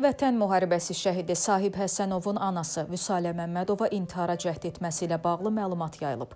Vətən müharibəsi şəhidi Sahib Həsənovun anası Vüsalə Məmmədova intihara cəhd etməsi ilə bağlı məlumat yayılıb.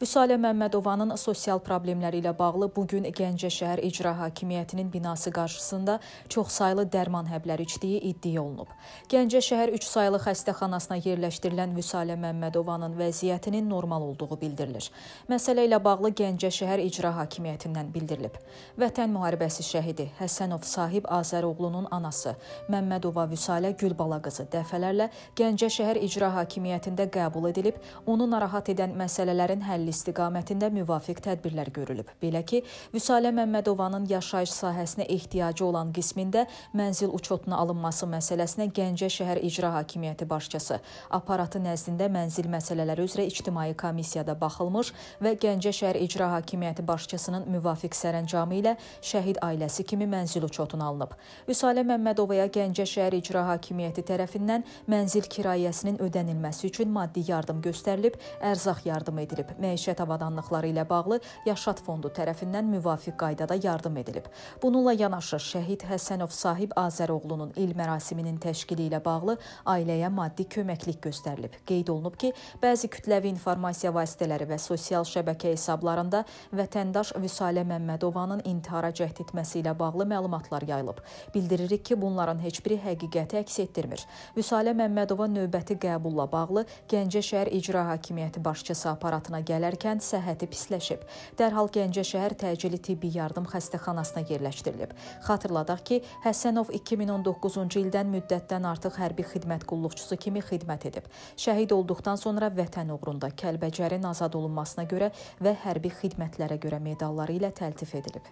Vüsalə Məmmədovanın sosial problemləri ilə bağlı bu gün Gəncə şəhər İcra Hakimiyyətinin binası qarşısında çoxsaylı dərman həbləri içdiyi iddia olunub. Gəncə şəhər 3 saylı xəstəxanasına yerləşdirilən Vüsalə Məmmədovanın vəziyyətinin normal olduğu bildirilir. Məsələ ilə bağlı Gəncə şəhər İcra Hakimiyyətindən bildirilib. Vətən müharibəsi şəhidi Həsənov Sahib Azəroğlunun anası Məmmədov Məmmədova Vüsalə Gülbala qızı dəfələrlə Gəncə şəhər icra hakimiyyətində qəbul edilib, onu narahat edən məsələlərin həlli istiqamətində müvafiq tədbirlər görülüb. Belə ki, Vüsalə Məmmədovanın yaşayış sahəsinə ehtiyacı olan qismində mənzil uçotuna alınması məsələsinə Gəncə şəhər icra hakimiyyəti başçısı aparatı nəzdində mənzil məsələləri üzrə ictimai komissiyada baxılmış və Gəncə şəhər icra hakimiyyəti başçısının müvafiq sərəncamı ilə şəhid ailəsi kimi mənzil uçotuna alınıb. Üsalə Məmmədovaya Gəncə şəhər Şəhər İcra Hakimiyyəti tərəfindən mənzil kirayəsinin ödənilməsi üçün maddi yardım göstərilib, ərzaq yardım edilib. Məişət avadanlıqları ilə bağlı Yaşad Fondu tərəfindən müvafiq qaydada yardım edilib. Bununla yanaşı Şəhid Həsənov sahib Azəroğlunun il mərasiminin təşkili ilə bağlı ailəyə maddi köməklik göstərilib. Qeyd olunub ki, bəzi kütləvi informasiya vasitələri və sosial şəbəkə hesablarında vətəndaş Vüsalə Məmmədovanın intihara cəhd etməsi ilə bağlı məlumatlar yayılıb. Bildiririk ki, bunların heç biri həqiqətdir həqiqəti əks etdirmir. Müsalə Məmmədova növbəti qəbulla bağlı Gəncə şəhər İcra Hakimiyyəti başçısı aparatına gələrkən səhhəti pisləşib. Dərhal Gəncə şəhər təcili tibbi yardım xəstəxanasına yerləşdirilib. Xatırladaq ki, Həsənov 2019-cu ildən müddətdən artıq hərbi xidmət qulluqçusu kimi xidmət edib. Şəhid olduqdan sonra vətən uğrunda Kəlbəcərin azad olunmasına görə və hərbi xidmətlərə görə medalları ilə təltif edilib.